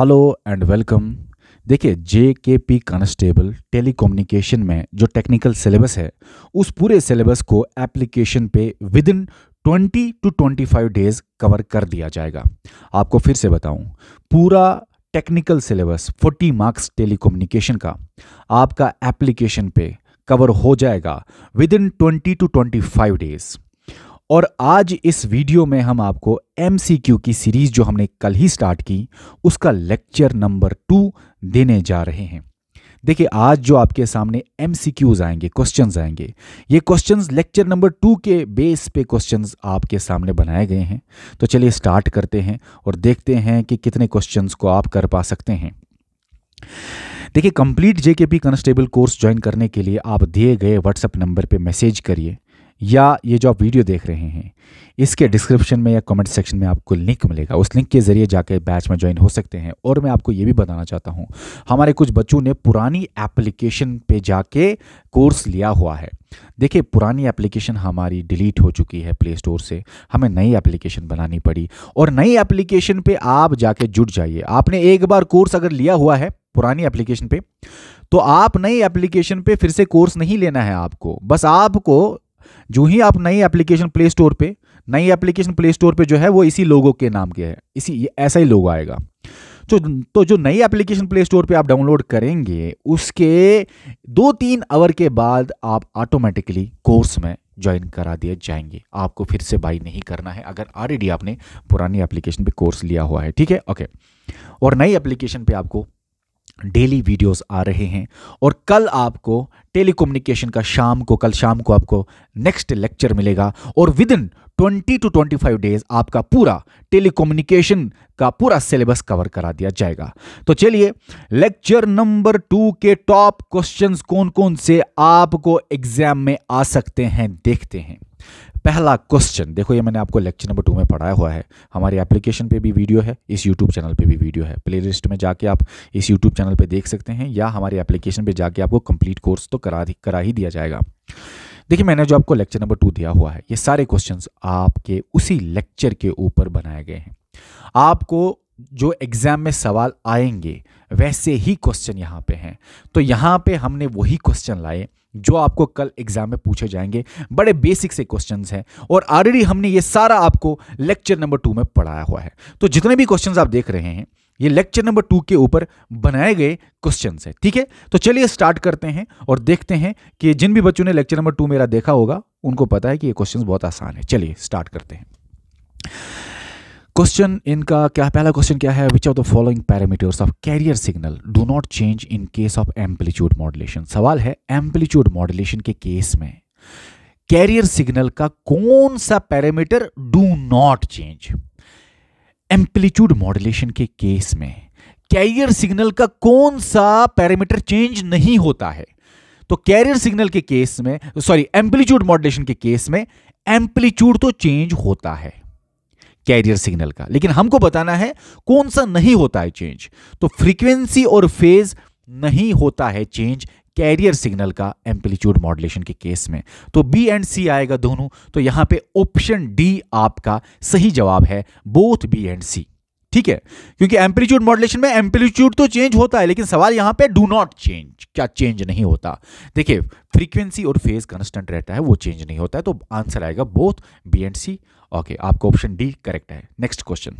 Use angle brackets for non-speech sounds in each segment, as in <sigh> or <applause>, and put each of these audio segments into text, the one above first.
hello and welcome देखिए जे के P constable telecommunication में जो टेक्निकल सिलेबस है उस पूरे सिलेबस को एप्लीकेशन पे within 20 two 25 days cover कर दिया जाएगा आपको फिर से बताऊं पूरा टेक्निकल सिलेबस 40 मार्क्स टेलीकोम्युनिकेशन का आपका एप्लीकेशन पे कवर हो जाएगा विद इन 20 टू 25 डेज़ और आज इस वीडियो में हम आपको एम की सीरीज जो हमने कल ही स्टार्ट की उसका लेक्चर नंबर टू देने जा रहे हैं देखिए आज जो आपके सामने एम आएंगे क्वेश्चंस आएंगे ये क्वेश्चंस लेक्चर नंबर टू के बेस पे क्वेश्चंस आपके सामने बनाए गए हैं तो चलिए स्टार्ट करते हैं और देखते हैं कि कितने क्वेश्चंस को आप कर पा सकते हैं देखिए complete JKP constable course join करने के लिए आप दिए गए व्हाट्सएप नंबर पे मैसेज करिए या ये जो आप वीडियो देख रहे हैं इसके डिस्क्रिप्शन में या कमेंट सेक्शन में आपको लिंक मिलेगा उस लिंक के ज़रिए जाकर बैच में ज्वाइन हो सकते हैं और मैं आपको ये भी बताना चाहता हूँ हमारे कुछ बच्चों ने पुरानी एप्लीकेशन पे जाके कोर्स लिया हुआ है देखिए पुरानी एप्लीकेशन हमारी डिलीट हो चुकी है प्ले स्टोर से हमें नई एप्लीकेशन बनानी पड़ी और नई एप्लीकेशन पर आप जाके जुट जाइए आपने एक बार कोर्स अगर लिया हुआ है पुरानी एप्लीकेशन पे तो आप नई एप्लीकेशन पे फिर से कोर्स नहीं लेना है आपको बस आपको जो ही आप नई एप्लीकेशन प्ले स्टोर पे नई एप्लीकेशन प्ले स्टोर पे जो है वो इसी लोगो के नाम के है इसी ऐसा ही लोगो आएगा तो तो जो नई एप्लीकेशन प्ले स्टोर पे आप डाउनलोड करेंगे उसके दो तीन आवर के बाद आप ऑटोमेटिकली कोर्स में ज्वाइन करा दिए जाएंगे आपको फिर से बाई नहीं करना है अगर ऑलरेडी आपने पुरानी एप्लीकेशन पे कोर्स लिया हुआ है ठीक है ओके और नई एप्लीकेशन पे आपको डेली वीडियोस आ रहे हैं और कल आपको टेलीकम्युनिकेशन का शाम को कल शाम को आपको नेक्स्ट लेक्चर मिलेगा और within twenty two twenty five days आपका पूरा टेलीकम्युनिकेशन का पूरा सिलेबस कवर करा दिया जाएगा तो चलिए लेक्चर नंबर टू के टॉप क्वेश्चंस कौन कौन से आपको एग्जाम में आ सकते हैं देखते हैं पहला क्वेश्चन देखो ये मैंने आपको लेक्चर नंबर टू में पढ़ाया हुआ है हमारी एप्लीकेशन पे भी वीडियो है इस यूट्यूब चैनल पे भी वीडियो है प्लेलिस्ट में जाके आप इस यूट्यूब चैनल पे देख सकते हैं या हमारी एप्लीकेशन पे जाके आपको कंप्लीट कोर्स तो करा करा ही दिया जाएगा देखिए मैंने जो आपको लेक्चर नंबर टू दिया हुआ है ये सारे क्वेश्चन आपके उसी लेक्चर के ऊपर बनाए गए हैं आपको जो एग्ज़ाम में सवाल आएंगे वैसे ही क्वेश्चन यहाँ पे हैं तो यहाँ पे हमने वही क्वेश्चन लाए जो आपको कल एग्जाम में पूछे जाएंगे बड़े बेसिक से क्वेश्चन हैं और ऑलरेडी हमने ये सारा आपको लेक्चर नंबर टू में पढ़ाया हुआ है तो जितने भी क्वेश्चन आप देख रहे हैं ये लेक्चर नंबर टू के ऊपर बनाए गए क्वेश्चन है ठीक है तो चलिए स्टार्ट करते हैं और देखते हैं कि जिन भी बच्चों ने लेक्चर नंबर टू मेरा देखा होगा उनको पता है कि ये क्वेश्चन बहुत आसान है चलिए स्टार्ट करते हैं क्वेश्चन इनका क्या पहला क्वेश्चन क्या है which of the following parameters of carrier signal do not change in case of amplitude modulation सवाल है एम्पलीट्यूड मॉडुलेशन के केस में कैरियर सिग्नल का कौन सा parameter do not change amplitude modulation के केस में कैरियर सिग्नल का कौन सा पैरामीटर चेंज नहीं होता है तो कैरियर सिग्नल के केस में सॉरी एम्पलीट्यूड मॉडुलेशन के केस में एम्पलीट्यूड तो चेंज होता है कैरियर सिग्नल का लेकिन हमको बताना है कौन सा नहीं होता है चेंज तो फ्रीक्वेंसी और फेज नहीं होता है चेंज कैरियर सिग्नल का एम्पलीट्यूड मॉड्यूलेशन के केस में तो बी एंड सी आएगा दोनों तो यहां पे ऑप्शन डी आपका सही जवाब है बोथ बी एंड सी ठीक है क्योंकि एम्पलीट्यूड मॉड्यूलेशन में एम्पलीट्यूड तो चेंज होता है लेकिन सवाल यहां पे डू नॉट चेंज क्या चेंज नहीं होता देखिए फ्रीक्वेंसी और फेज कंस्टेंट रहता है वो चेंज नहीं होता है तो आंसर आएगा both B and C okay आपका ऑप्शन डी करेक्ट है नेक्स्ट क्वेश्चन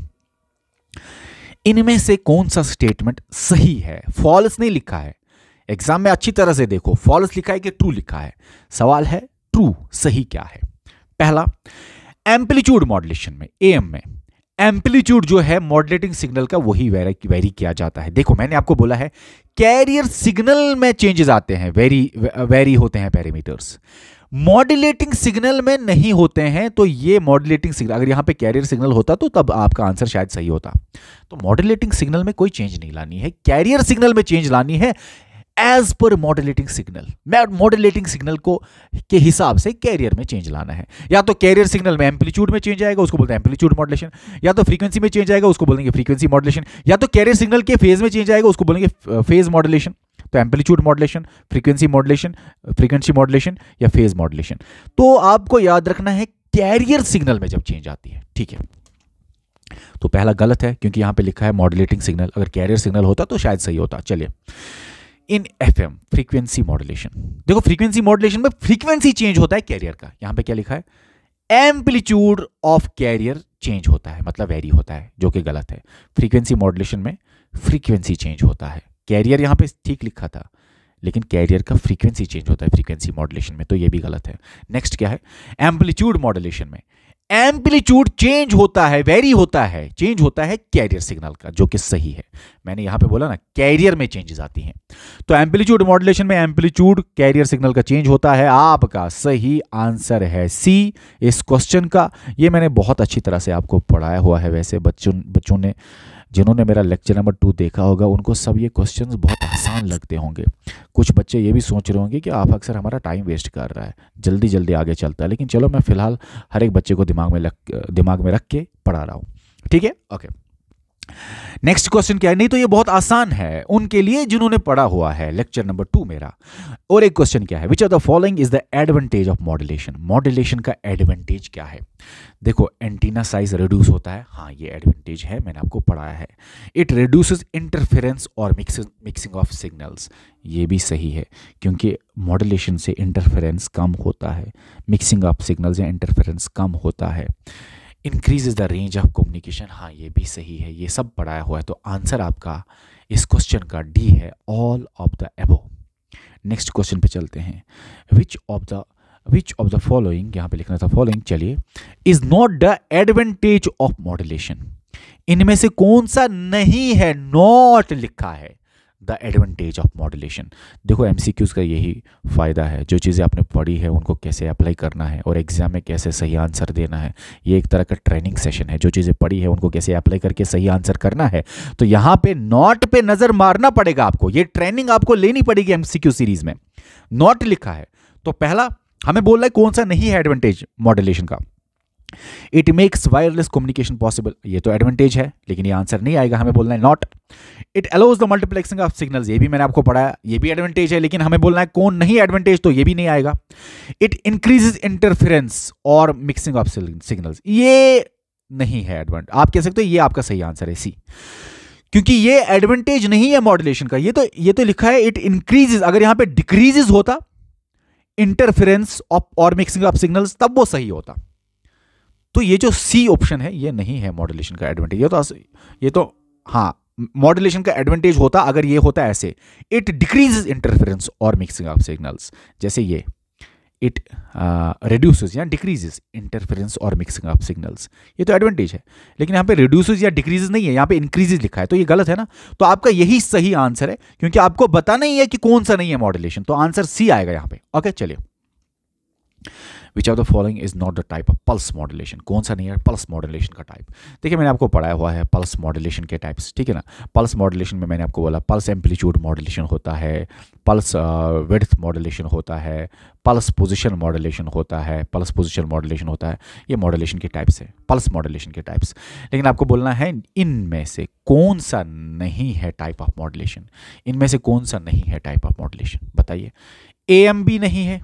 इनमें से कौन सा स्टेटमेंट सही है फॉल्स नहीं लिखा है एग्जाम में अच्छी तरह से देखो फॉल्स लिखा है कि ट्रू लिखा है सवाल है ट्रू सही क्या है पहला एम्पलीट्यूड मॉडलेशन में एम में एम्पलीट्यूड जो है मॉडलेटिंग सिग्नल का वही वेरी वेरी किया जाता है देखो मैंने आपको बोला है कैरियर सिग्नल में चेंजेस आते हैं वेरी वेरी होते हैं पैरामीटर्स मॉड्यूलेटिंग सिग्नल में नहीं होते हैं तो ये मॉड्यूलेटिंग सिग्नल अगर यहां पे कैरियर सिग्नल होता तो तब आपका आंसर शायद सही होता तो मॉड्यूलेटिंग सिग्नल में कोई चेंज नहीं लानी है कैरियर सिग्नल में चेंज लानी है एज पर मॉड्यूलेटिंग सिग्नल मैं मॉड्यूलेटिंग सिग्नल को के हिसाब से कैरियर में चेंज लाना है या तो कैरियर सिग्नल में एम्पलीट्यूड में चेंज आएगा उसको बोलते हैं एम्पलीट्यूड मॉडलेशन या तो फ्रीक्वेंसी में चेंज आएगा उसको बोलेंगे फ्रीक्वेंसी मॉड्यूलेशन या तो कैरियर सिग्नल के फेज में चेंज आएगा उसको बोलेंगे फेज मॉडलेशन तो amplitude modulation frequency modulation frequency modulation या फेज मॉडलेशन तो आपको याद रखना है कैरियर सिग्नल में जब चेंज आती है ठीक है तो पहला गलत है क्योंकि यहां पे लिखा है मॉडलेटिंग सिग्नल अगर कैरियर सिग्नल होता तो शायद सही होता चलिए in F M frequency modulation देखो फ्रीक्वेंसी मॉडलेशन में फ्रीक्वेंसी चेंज होता है कैरियर का यहां पे क्या लिखा है एम्पलीट्यूड ऑफ कैरियर चेंज होता है मतलब वेरी होता है जो कि गलत है फ्रीक्वेंसी मॉडलेशन में फ्रीक्वेंसी चेंज होता है कैरियर यहाँ पे ठीक लिखा था लेकिन कैरियर का फ्रीक्वेंसी चेंज होता है फ्रीक्वेंसी मॉडुलेशन में तो ये भी गलत है नेक्स्ट क्या है एम्पलीट्यूड मॉडुलेशन में एम्पलीट्यूड चेंज होता है वेरी होता है चेंज होता है कैरियर सिग्नल का जो कि सही है मैंने यहां पे बोला ना कैरियर में चेंजेस आती हैं तो एम्पलीट्यूड मॉडुलेशन में एम्पलीट्यूड कैरियर सिग्नल का चेंज होता है आपका सही आंसर है सी इस क्वेश्चन का ये मैंने बहुत अच्छी तरह से आपको पढ़ाया हुआ है वैसे बच्चों बच्चों ने जिन्होंने मेरा लेक्चर नंबर टू देखा होगा उनको सब ये क्वेश्चन बहुत आसान लगते होंगे कुछ बच्चे ये भी सोच रहे होंगे कि आप अक्सर हमारा टाइम वेस्ट कर रहा है जल्दी जल्दी आगे चलता है लेकिन चलो मैं फ़िलहाल हर एक बच्चे को दिमाग में लग दिमाग में रख के पढ़ा रहा हूँ ठीक है ओके नेक्स्ट क्वेश्चन क्या है नहीं तो ये बहुत आसान है उनके लिए जिन्होंने पढ़ा हुआ है लेक्चर नंबर टू मेरा और एक क्वेश्चन क्या है which are the following is the advantage of modulation modulation का एडवांटेज क्या है देखो एंटीना साइज रिड्यूस होता है हाँ ये एडवांटेज है मैंने आपको पढ़ाया है इट रिड्यूस इंटरफेरेंस और मिक्सिंग ऑफ सिग्नल्स ये भी सही है क्योंकि मॉड्यूलेशन से इंटरफेरेंस कम होता है मिक्सिंग ऑफ सिग्नल्स या इंटरफेरेंस कम होता है increase the range of communication हाँ ये भी सही है ये सब पढ़ाया हुआ है तो आंसर आपका इस क्वेश्चन का डी है all of the above next question पे चलते हैं which of the which of the following यहाँ पे लिखना था फॉलोइंग चलिए is not the advantage of modulation इनमें से कौन सा नहीं है नॉट लिखा है द एडवांटेज ऑफ मॉडुलेशन देखो एम का यही फ़ायदा है जो चीज़ें आपने पढ़ी है उनको कैसे अप्लाई करना है और एग्ज़ाम में कैसे सही आंसर देना है ये एक तरह का ट्रेनिंग सेशन है जो चीज़ें पढ़ी है उनको कैसे अप्लाई करके सही आंसर करना है तो यहाँ पे नॉट पे नज़र मारना पड़ेगा आपको ये ट्रेनिंग आपको लेनी पड़ेगी एम सीरीज़ में नॉट लिखा है तो पहला हमें बोल रहा है कौन सा नहीं है एडवांटेज मॉडुलेशन का it makes wireless communication possible ये तो एडवांटेज है लेकिन ये आंसर नहीं आएगा हमें बोलना है not it allows the multiplexing of signal ये भी मैंने आपको पढ़ाया ये भी एडवांटेज है लेकिन हमें बोलना है कौन नहीं एडवांटेज तो ये भी नहीं आएगा इट इंक्रीज इंटरफेरेंस और मिक्सिंग ऑफ सिग्नल ये नहीं है एडवांटेज आप कह सकते हो ये आपका सही आंसर है सी क्योंकि ये एडवांटेज नहीं है मॉड्यूलेशन का ये तो ये तो लिखा है इट इंक्रीजेज अगर यहां पे डिक्रीजेज होता इंटरफेरेंस ऑफ और मिक्सिंग ऑफ सिग्नल्स तब वो सही होता तो ये जो सी ऑप्शन है ये नहीं है मॉड्यूलेशन का एडवांटेज ये तो ये तो हाँ मॉड्यूलेशन का एडवांटेज होता अगर ये होता ऐसे इट डिक्रीज इंटरफेरेंस और मिक्सिंग ऑफ सिग्नल्स जैसे ये इट रिड्यूस या डिक्रीजेस इंटरफेरेंस और मिक्सिंग ऑफ सिग्नल्स ये तो एडवांटेज है लेकिन यहाँ पे रिड्यूस या डिक्रीजेस नहीं है यहाँ पे इंक्रीजेज लिखा है तो ये गलत है ना तो आपका यही सही आंसर है क्योंकि आपको बता नहीं है कि कौन सा नहीं है मॉड्यूलेशन तो आंसर सी आएगा यहाँ पे ओके चलिए which are the following is not the type of pulse modulation कौन सा नहीं है पल्स मॉड्यूलेशन का टाइप देखिए मैंने आपको पढ़ाया हुआ है पल्स मॉड्यूलेशन के टाइप्स ठीक है ना पल्स मॉड्यूलेशन में मैंने आपको बोला पल्स एम्पलीट्यूड मॉड्यूलेशन होता है पल्स विड्थ मॉड्यूलेशन होता है पल्स पोजिशन मॉड्यूलेशन होता है पल्स पोजिशन मॉड्यूलेशन होता है ये मॉड्यूलेशन के टाइप्स है पल्स मॉड्यूलेशन के टाइप्स लेकिन आपको बोलना है इनमें से कौन सा नहीं है टाइप ऑफ मॉड्यूलेशन इनमें से कौन सा नहीं है टाइप ऑफ मॉड्यूलेशन बताइए ए एम बी नहीं है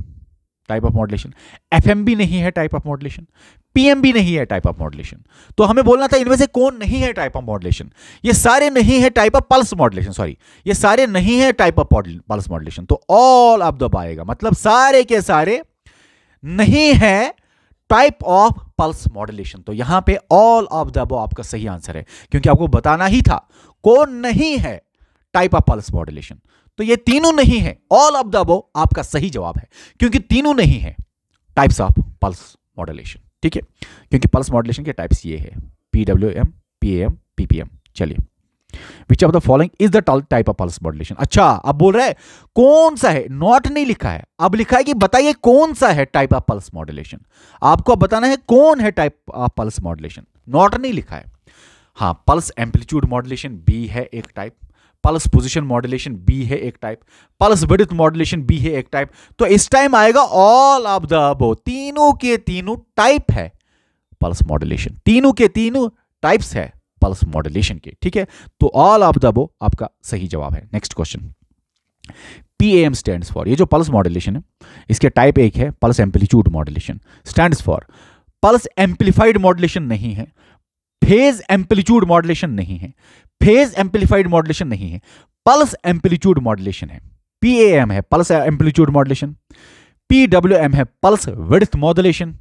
टाइप ऑफ मॉडलेशन एफ भी नहीं है टाइप ऑफ मॉडलेशन पीएम भी नहीं है टाइप ऑफ मॉडलेशन तो हमें बोलना था इनमें से कौन नहीं है टाइप ऑफ मॉडलेशन ये सारे नहीं है type of pulse modulation sorry ये सारे नहीं है टाइप ऑफ पल्स मॉडलेशन तो ऑल ऑफ द आएगा मतलब सारे के सारे नहीं है टाइप ऑफ पल्स मॉडलेशन तो यहां पे ऑल ऑफ द आपका सही आंसर है क्योंकि आपको बताना ही था कौन नहीं है टाइप ऑफ पल्स मॉडलेशन तो ये तीनों नहीं है ऑल ऑफ द अबो आपका सही जवाब है क्योंकि तीनों नहीं है टाइप्स ऑफ पल्स मॉडलेशन ठीक है क्योंकि पल्स मॉडुलेशन के टाइप्स ये है PW M P M PPM चलिए which of the following is the type of pulse modulation अच्छा अब बोल रहे कौन सा है नॉट नहीं लिखा है अब लिखा है कि बताइए कौन सा है टाइप ऑफ पल्स मॉडुलेशन आपको अब बताना है कौन है type of pulse modulation not नहीं लिखा है हाँ पल्स एम्पलीट्यूड मॉडलेशन बी है एक type pulse position modulation B है एक type pulse width modulation B है एक टाइप तो इस टाइम आएगा ऑल ऑफ द अबो तीनों के तीनों टाइप है पल्स मॉड्यूलेशन तीनों के तीनों टाइप्स है पल्स मॉड्यूलेशन के ठीक है तो ऑल ऑफ द अबो आपका सही जवाब है next question P M stand for ये जो पल्स मॉड्यूलेशन है इसके टाइप एक है pulse amplitude modulation stand for pulse amplified modulation नहीं है फेज एम्पलीट्यूड मॉड्यूलेशन नहीं है फेज एम्पलीफाइड मॉडुलेशन नहीं है पल्स एम्पलीट्यूड मॉडुलेशन है पीएएम है पल्स एम्पलीट्यूड मॉडुलेशन पीडब्ल्यूएम है पल्स विड्थ मॉडुलेशन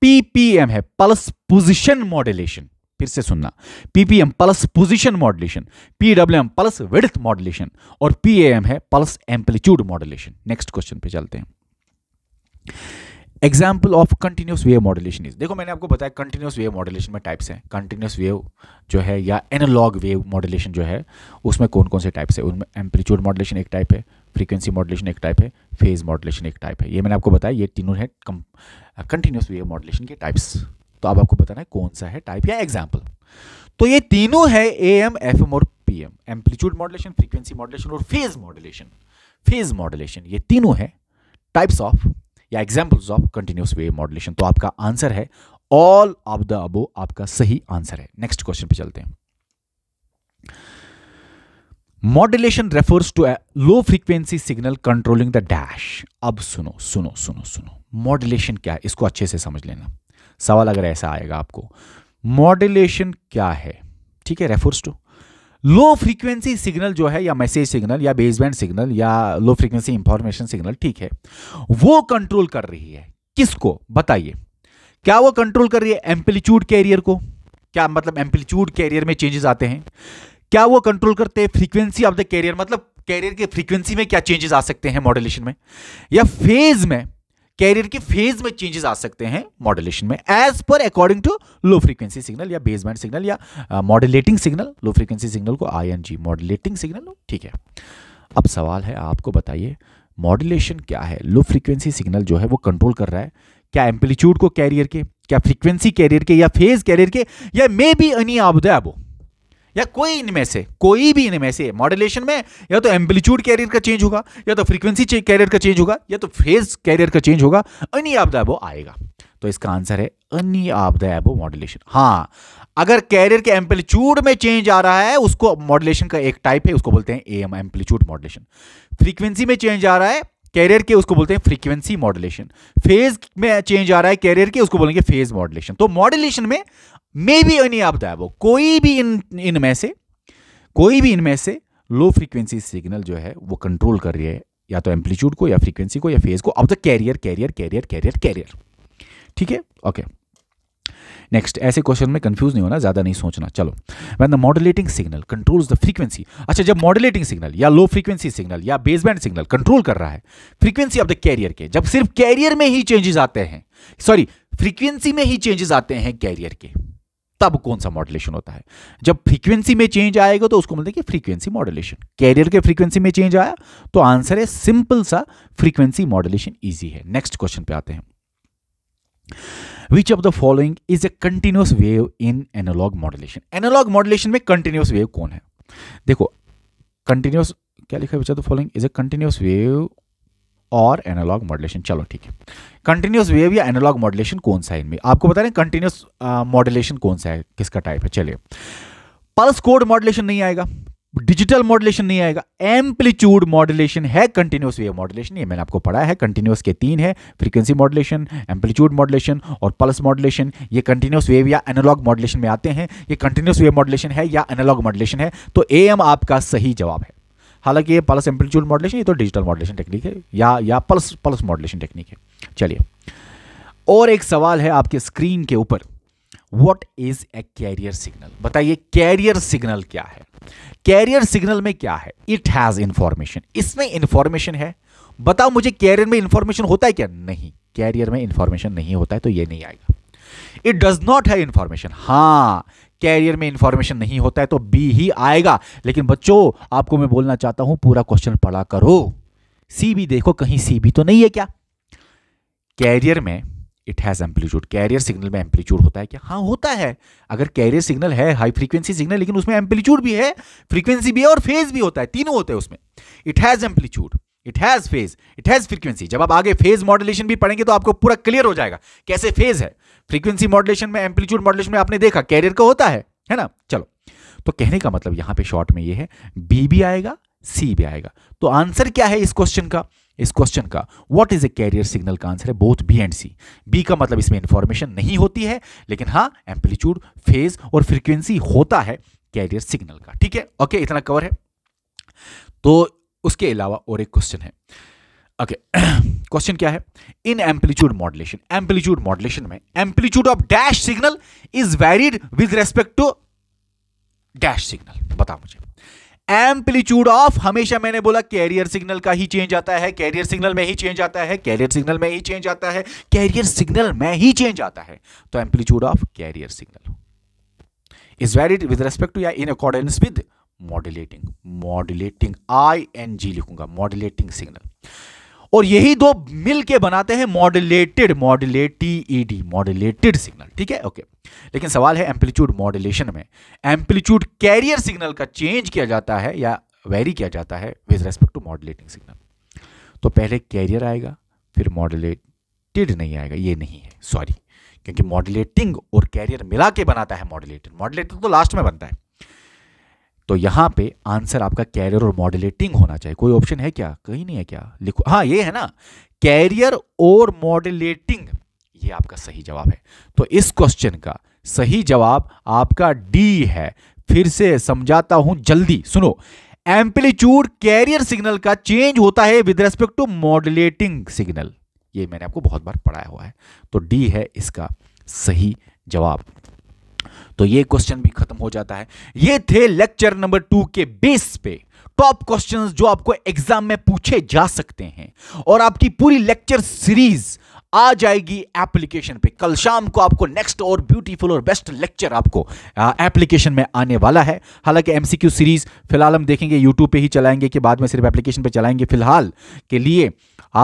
पीपीएम है पल्स पोजिशन मॉडुलेशन फिर से सुनना PPM pulse position modulation PWM pulse width modulation और पीएएम है pulse amplitude modulation next question पे चलते हैं example of continuous wave modulation is देखो मैंने आपको बताया कंटिन्यूस वेव मॉडुलेशन में टाइप्स हैं कंटिन्यूस वेव जो है या एनालॉग वेव मॉडुलेशन जो है उसमें कौन कौन से टाइप्स है उनमें एम्पलीट्यूड मॉडुलेशन एक टाइप है फ्रीक्वेंसी मॉडुलेशन एक टाइप है फेज मॉडुलेशन एक टाइप है ये मैंने आपको बताया ये तीनों है कंटिन्यूस वेव मॉडुलेशन के टाइप्स तो अब आपको बताना है कौन सा है टाइप या एग्जाम्पल तो ये तीनों है ए एम एफ एम और P M amplitude modulation frequency modulation और फेज मॉडुलेशन फेज मॉडुलेशन ये तीनों है टाइप्स ऑफ या examples of continuous wave modulation तो आपका आंसर है ऑल ऑफ द अबो आपका सही आंसर है नेक्स्ट क्वेश्चन पे चलते हैं modulation refers to low frequency signal controlling the dash अब सुनो सुनो सुनो सुनो मॉड्यूलेशन क्या है इसको अच्छे से समझ लेना सवाल अगर ऐसा आएगा आपको मॉड्यूलेशन क्या है ठीक है refers to low frequency signal जो है या मैसेज सिग्नल या बेसबैंड सिग्नल या लो फ्रीक्वेंसी इंफॉर्मेशन सिग्नल ठीक है वो कंट्रोल कर रही है किसको बताइए क्या वो कंट्रोल कर रही है एम्पलीट्यूड कैरियर को क्या मतलब एम्पलीट्यूड कैरियर में चेंजेस आते हैं क्या वो कंट्रोल करते हैं फ्रीक्वेंसी ऑफ द कैरियर मतलब कैरियर के फ्रीक्वेंसी में क्या चेंजेस आ सकते हैं मॉडुलेशन में या फेज में कैरियर की फेज में चेंजेस आ सकते हैं मॉडुलेशन में एज पर according to low frequency signal या बेसमैंड सिग्नल या modulating signal low frequency signal को I N G modulating signal ठीक है अब सवाल है आपको बताइए मॉडुलेशन क्या है लो फ्रीक्वेंसी सिग्नल जो है वो कंट्रोल कर रहा है क्या एम्पलीट्यूड को कैरियर के क्या फ्रीक्वेंसी कैरियर के या फेज कैरियर के या may be any of the या कोई इनमें से कोई भी इनमें से मॉडुलेशन में या तो एम्पलीट्यूड कैरियर का चेंज होगा या तो फ्रीक्वेंसी कैरियर का चेंज होगा या तो फेज कैरियर का चेंज होगा अन्य ऑफ द एबो आएगा तो इसका आंसर है अन्य ऑफ द एबो मॉडुलेशन हाँ अगर कैरियर के एम्पलीट्यूड में चेंज आ रहा है उसको मॉडुलेशन का एक टाइप है उसको बोलते हैं A M amplitude modulation frequency में चेंज आ रहा है कैरियर के उसको बोलते हैं फ्रीक्वेंसी मॉडुलेशन फेज में चेंज आ रहा है कैरियर के उसको बोलेंगे फेज मॉडुलेशन तो मॉडुलेशन में मे बी एनी ऑफ दैबो कोई भी इन इनमें से कोई भी इनमें से लो फ्रीक्वेंसी सिग्नल जो है वो कंट्रोल कर रही है या तो एम्पलीट्यूड को या फ्रीक्वेंसी को या फेज को of the carrier carrier carrier carrier carrier ठीक है ओके नेक्स्ट ऐसे क्वेश्चन में कंफ्यूज नहीं होना ज़्यादा नहीं सोचना चलो when the modulating signal controls the frequency अच्छा जब मॉडुलेटिंग सिग्नल या लो फ्रीक्वेंसी सिग्नल या बेसबैंड सिग्नल कंट्रोल कर रहा है फ्रीक्वेंसी ऑफ द कैरियर के जब सिर्फ कैरियर में ही चेंजेस आते हैं सॉरी फ्रीक्वेंसी में ही चेंजेस आते हैं कैरियर के तब कौन सा मॉडुलेशन होता है जब फ्रीक्वेंसी में चेंज आएगा तो उसको बोलते हैं कि फ्रीक्वेंसी मॉडुलेशन कैरियर के फ्रीक्वेंसी में चेंज आया तो आंसर है सिंपल सा फ्रीक्वेंसी मॉडुलेशन इजी है नेक्स्ट क्वेश्चन पे आते हैं which of the following is a continuous wave in analog modulation analog modulation में कंटिन्यूस वेव कौन है देखो कंटिन्यूस क्या लिखा है which of the following is a continuous wave और एनालॉग मॉडलेशन चलो ठीक है कंटिन्यूस वेव या एनालॉग मॉडलेशन कौन सा है इनमें आपको बता रहे हैं कंटिन्यूस मॉडलेशन कौन सा है किसका टाइप है चलिए पल्स कोड मॉडलेशन नहीं आएगा डिजिटल मॉडलेशन नहीं आएगा एम्पलीट्यूड मॉडलेशन है कंटिन्यूस वेव मॉडलेशन ये मैंने आपको पढ़ा है कंटिन्यूस के तीन है फ्रीक्वेंसी मॉडलेशन एम्पलीट्यूड मॉडलेशन और पल्स मॉडलेशन ये कंटिन्यूस वेव या एनालॉग मॉडलेशन में आते हैं ये कंटिन्यूस वेव मॉडलेशन है या एनालॉग मॉडलेशन है तो ए आपका सही जवाब है हालांकि ये पल्स एम्पलीट्यूड मॉडलेशन ये तो डिजिटल मॉडलेशन टेक्निक है या या पल्स पल्स मॉडलेशन टेक्निक है चलिए और एक सवाल है आपके स्क्रीन के ऊपर what is a carrier signal बताइए कैरियर सिग्नल क्या है कैरियर सिग्नल में क्या है इट हैज इंफॉर्मेशन इसमें इंफॉर्मेशन है बताओ मुझे कैरियर में इंफॉर्मेशन होता है क्या नहीं कैरियर में इंफॉर्मेशन नहीं होता है तो ये नहीं आएगा it does not have information हाँ कैरियर में इंफॉर्मेशन नहीं होता है तो बी ही आएगा लेकिन बच्चों आपको मैं बोलना चाहता हूं पूरा क्वेश्चन पढ़ा करो सी भी देखो कहीं सी भी तो नहीं है क्या कैरियर में it has amplitude carrier signal में एम्पलीट्यूड होता है क्या हाँ होता है अगर कैरियर सिग्नल है हाई फ्रीक्वेंसी सिग्नल लेकिन उसमें एम्पलीट्यूड भी है फ्रीक्वेंसी भी है और फेज भी होता है तीनों होते हैं उसमें it has amplitude it has phase it has frequency जब आप आगे फेज मॉडुलेशन भी पढ़ेंगे तो आपको पूरा क्लियर हो जाएगा कैसे फेज है फ्रीक्वेंसी मॉडलेशन में एम्पलीट्यूड मॉडलेशन में आपने देखा कैरियर का होता है है ना चलो तो कहने का मतलब यहां पे शॉर्ट में ये है बी भी आएगा सी भी आएगा तो आंसर क्या है इस क्वेश्चन का इस क्वेश्चन का what is a carrier signal का आंसर है both B and C B का मतलब इसमें इंफॉर्मेशन नहीं होती है लेकिन हाँ एम्पलीट्यूड फेज और फ्रीक्वेंसी होता है कैरियर सिग्नल का ठीक है ओके इतना कवर है तो उसके अलावा और एक क्वेश्चन है ओके क्वेश्चन <clears throat> क्या है in amplitude modulation amplitude modulation में amplitude of dash signal is varied with respect to dash signal बताओ मुझे एम्पलीट्यूड ऑफ हमेशा मैंने बोला कैरियर सिग्नल का ही चेंज आता है कैरियर सिग्नल में ही चेंज आता है कैरियर सिग्नल में ही चेंज आता है कैरियर सिग्नल में ही चेंज आता है तो amplitude of carrier signal is varied with respect to या in accordance with modulating modulating I N G लिखूंगा मॉड्यूलेटिंग सिग्नल और यही दो मिल के बनाते हैं modulated modulate ED modulated signal ठीक है ओके लेकिन सवाल है एम्पलीट्यूड मॉड्यूलेशन में एम्पलीट्यूड कैरियर सिग्नल का चेंज किया जाता है या वेरी किया जाता है with respect to modulating signal तो पहले कैरियर आएगा फिर मॉड्यूलेटेड नहीं आएगा ये नहीं है सॉरी क्योंकि मॉड्यूलेटिंग और कैरियर मिला के बनाता है मॉड्यूलेटेड मॉड्यूलेटेड तो लास्ट में बनता है तो यहां पे आंसर आपका कैरियर और मॉडलेटिंग होना चाहिए कोई ऑप्शन है क्या कहीं नहीं है क्या लिखो हाँ ये है ना कैरियर और मॉडलेटिंग ये आपका सही जवाब है तो इस क्वेश्चन का सही जवाब आपका डी है फिर से समझाता हूं जल्दी सुनो एम्पलीट्यूड कैरियर सिग्नल का चेंज होता है with respect to modulating signal ये मैंने आपको बहुत बार पढ़ाया हुआ है तो डी है इसका सही जवाब तो ये क्वेश्चन भी खत्म हो जाता है ये थे लेक्चर नंबर टू के बेस पे टॉप क्वेश्चंस जो आपको एग्जाम में पूछे जा सकते हैं और आपकी पूरी लेक्चर सीरीज आ जाएगी एप्लीकेशन पे कल शाम को आपको नेक्स्ट और ब्यूटीफुल और बेस्ट लेक्चर आपको एप्लीकेशन में आने वाला है हालांकि एमसीक्यू सीरीज फिलहाल हम देखेंगे यूट्यूब पे ही चलाएंगे कि बाद में सिर्फ एप्लीकेशन पे चलाएंगे फिलहाल के लिए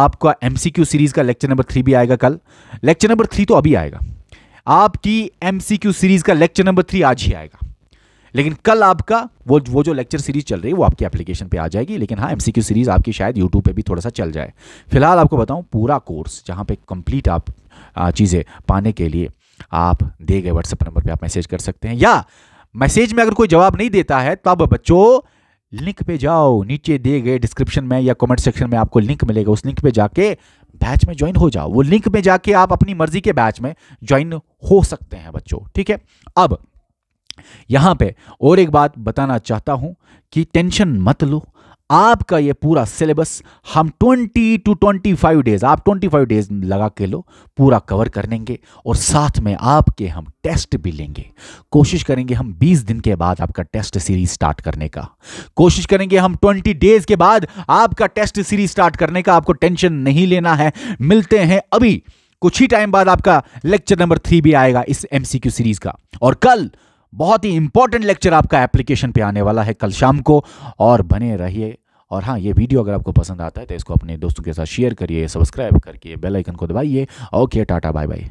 आपका एमसीक्यू सीरीज का लेक्चर नंबर थ्री भी आएगा कल लेक्चर नंबर थ्री तो अभी आएगा आपकी एमसीक्यू सीरीज का लेक्चर नंबर थ्री आज ही आएगा लेकिन कल आपका वो वो जो लेक्चर सीरीज चल रही है वो आपकी एप्लीकेशन पे आ जाएगी लेकिन हाँ एमसीक्यू सीरीज आपकी शायद यूट्यूब पे भी थोड़ा सा चल जाए फिलहाल आपको बताऊँ पूरा कोर्स जहाँ पे कंप्लीट आप चीज़ें पाने के लिए आप दिए गए व्हाट्सएप नंबर पर आप मैसेज कर सकते हैं या मैसेज में अगर कोई जवाब नहीं देता है तब तो बच्चों लिंक पे जाओ नीचे दिए गए डिस्क्रिप्शन में या कमेंट सेक्शन में आपको लिंक मिलेगा उस लिंक पे जाके बैच में ज्वाइन हो जाओ वो लिंक में जाके आप अपनी मर्जी के बैच में ज्वाइन हो सकते हैं बच्चों ठीक है अब यहां पे और एक बात बताना चाहता हूं कि टेंशन मत लो आपका ये पूरा सिलेबस हम 20 टू 25 डेज आप 25 डेज लगा के लो पूरा कवर कर लेंगे और साथ में आपके हम टेस्ट भी लेंगे कोशिश करेंगे हम 20 दिन के बाद आपका टेस्ट सीरीज स्टार्ट करने का कोशिश करेंगे हम 20 डेज के बाद आपका टेस्ट सीरीज स्टार्ट करने का आपको टेंशन नहीं लेना है मिलते हैं अभी कुछ ही टाइम बाद आपका लेक्चर नंबर थ्री भी आएगा इस एमसीक्यू सीरीज का और कल बहुत ही इंपॉर्टेंट लेक्चर आपका एप्लीकेशन पे आने वाला है कल शाम को और बने रहिए और हाँ ये वीडियो अगर आपको पसंद आता है तो इसको अपने दोस्तों के साथ शेयर करिए सब्सक्राइब करके बेल आइकन को दबाइए ओके टाटा बाय बाय